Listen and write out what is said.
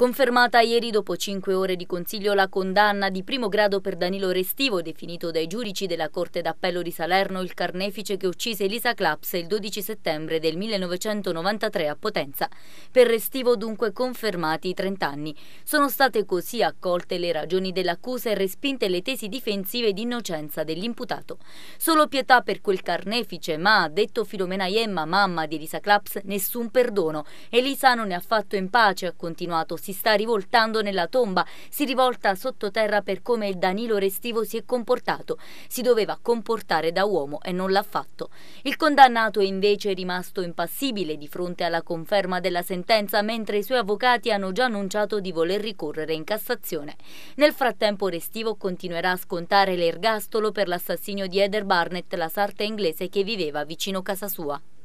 Confermata ieri dopo cinque ore di consiglio la condanna di primo grado per Danilo Restivo, definito dai giudici della Corte d'Appello di Salerno il carnefice che uccise Elisa Claps il 12 settembre del 1993 a Potenza. Per Restivo dunque confermati i 30 anni. Sono state così accolte le ragioni dell'accusa e respinte le tesi difensive di innocenza dell'imputato. Solo pietà per quel carnefice, ma, ha detto Filomena Iemma, mamma di Elisa Claps, nessun perdono. Elisa non è affatto in pace, ha continuato. Si si sta rivoltando nella tomba, si rivolta sottoterra per come il Danilo Restivo si è comportato, si doveva comportare da uomo e non l'ha fatto. Il condannato è invece rimasto impassibile di fronte alla conferma della sentenza mentre i suoi avvocati hanno già annunciato di voler ricorrere in Cassazione. Nel frattempo Restivo continuerà a scontare l'ergastolo per l'assassinio di Eder Barnett, la sarta inglese che viveva vicino casa sua.